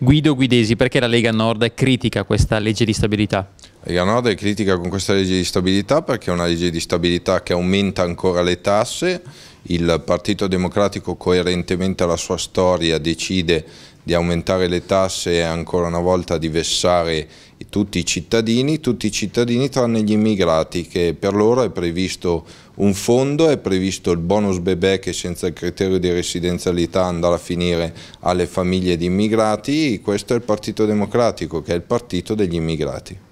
Guido Guidesi, perché la Lega Nord è critica a questa legge di stabilità? La Lega Nord è critica con questa legge di stabilità perché è una legge di stabilità che aumenta ancora le tasse, il Partito Democratico coerentemente alla sua storia decide di aumentare le tasse e ancora una volta di vessare tutti i cittadini, tutti i cittadini tranne gli immigrati che per loro è previsto un fondo, è previsto il bonus bebè che senza il criterio di residenzialità andrà a finire alle famiglie di immigrati, questo è il Partito Democratico che è il partito degli immigrati.